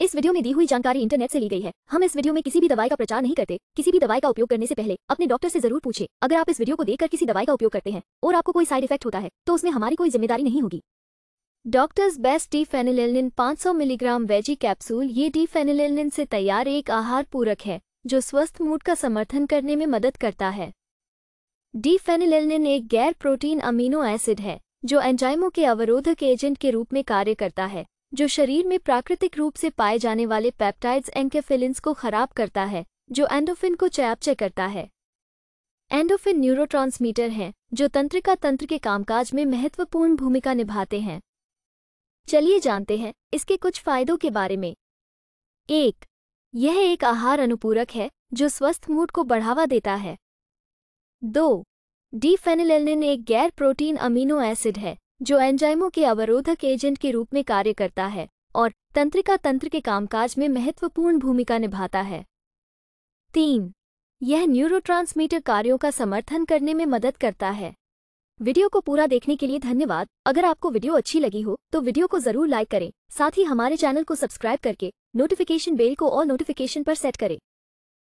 इस वीडियो में दी हुई जानकारी इंटरनेट से ली गई है हम इस वीडियो में किसी भी दवाई का प्रचार नहीं करते किसी भी दवाई का उपयोग करने से पहले अपने डॉक्टर से जरूर पूछे अगर आप इस वीडियो को देखकर किसी दवाई का उपयोग करते हैं और आपको कोई साइड इफेक्ट होता है तो उसमें हमारी कोई जिम्मेदारी नहीं होगी Doctor's Best D phenylalanine 500 milligram veggie capsule ये डी फेनिलेलिन से तैयार एक आहार पूरक है जो स्वस्थ मूड का समर्थन करने में मदद करता है डी फेनिलिन एक गैर प्रोटीन अमीनो एसिड है जो एंजाइमों के अवरोधक एजेंट के रूप में कार्य करता है जो शरीर में प्राकृतिक रूप से पाए जाने वाले पेप्टाइड्स एंकेफिलिन्स को खराब करता है जो एंडोफिन को चयापचय करता है एंडोफिन न्यूरोट्रांसमीटर हैं जो तंत्रिका तंत्र के कामकाज में महत्वपूर्ण भूमिका निभाते हैं चलिए जानते हैं इसके कुछ फायदों के बारे में एक यह एक आहार अनुपूरक है जो स्वस्थ मूड को बढ़ावा देता है दो डी एक गैर प्रोटीन अमीनो एसिड है जो एंजाइमों के अवरोधक एजेंट के रूप में कार्य करता है और तंत्रिका तंत्र के कामकाज में महत्वपूर्ण भूमिका निभाता है तीन यह न्यूरोट्रांसमीटर कार्यों का समर्थन करने में मदद करता है वीडियो को पूरा देखने के लिए धन्यवाद अगर आपको वीडियो अच्छी लगी हो तो वीडियो को जरूर लाइक करें साथ ही हमारे चैनल को सब्सक्राइब करके नोटिफिकेशन बेल को और नोटिफिकेशन पर सेट करें